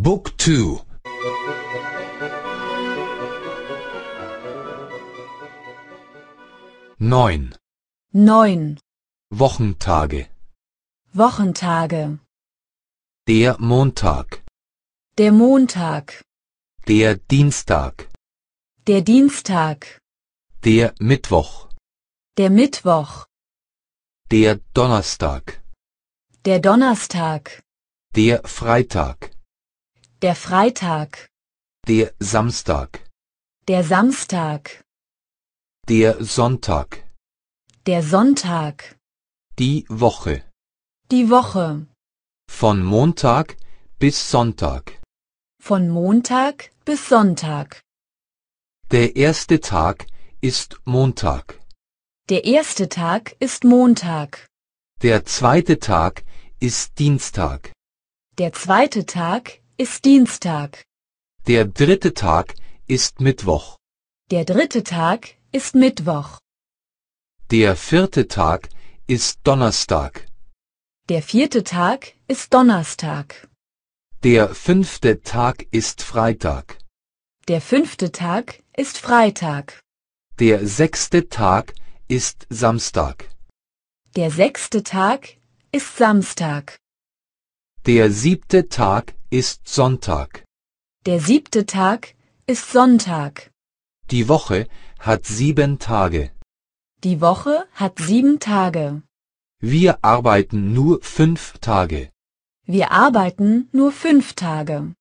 Book 2 9 9 Wochentage Wochentage Der Montag Der Montag Der Dienstag Der Dienstag Der Mittwoch Der Mittwoch Der Donnerstag Der Donnerstag Der Freitag der Freitag. Der Samstag. Der Samstag. Der Sonntag. Der Sonntag. Die Woche. Die Woche. Von Montag bis Sonntag. Von Montag bis Sonntag. Der erste Tag ist Montag. Der erste Tag ist Montag. Der zweite Tag ist Dienstag. Der zweite Tag ist Dienstag. Der dritte Tag ist Mittwoch. Der dritte Tag ist Mittwoch. Der vierte Tag ist Donnerstag. Der vierte Tag ist Donnerstag. Der fünfte Tag ist Freitag. Der fünfte Tag ist Freitag. Der sechste Tag ist Samstag. Der sechste Tag ist Samstag. Der siebte Tag ist Sonntag. Der siebte Tag ist Sonntag. Die Woche hat sieben Tage. Die Woche hat sieben Tage. Wir arbeiten nur fünf Tage. Wir arbeiten nur fünf Tage.